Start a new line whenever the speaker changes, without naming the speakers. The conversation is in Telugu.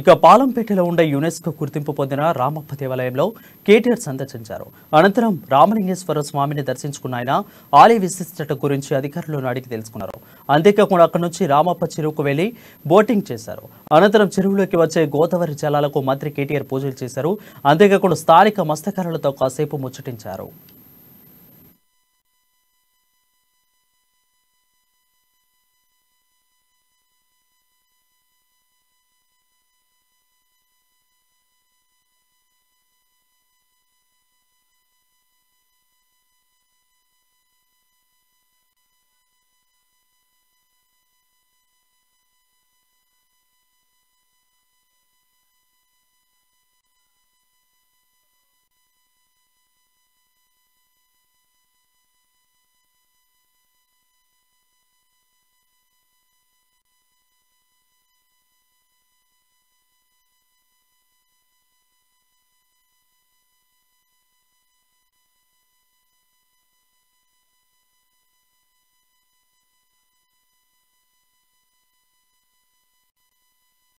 ఇక పాలంపేటలో ఉండే యునెస్కో గుర్తింపు పొందిన రామప్ప దేవాలయంలో కేటీఆర్ సందర్శించారు అనంతరం రామలింగేశ్వర స్వామిని దర్శించుకున్న ఆయన ఆలయ విశిష్టత గురించి అధికారులను అడిగి తెలుసుకున్నారు అంతేకాకుండా అక్కడి నుంచి రామప్ప చెరువుకు వెళ్లి బోటింగ్ చేశారు అనంతరం చెరువులోకి వచ్చే గోదావరి జలాలకు మంత్రి కేటీఆర్ పూజలు చేశారు అంతేకాకుండా స్థానిక మత్స్యకారులతో కాసేపు ముచ్చటించారు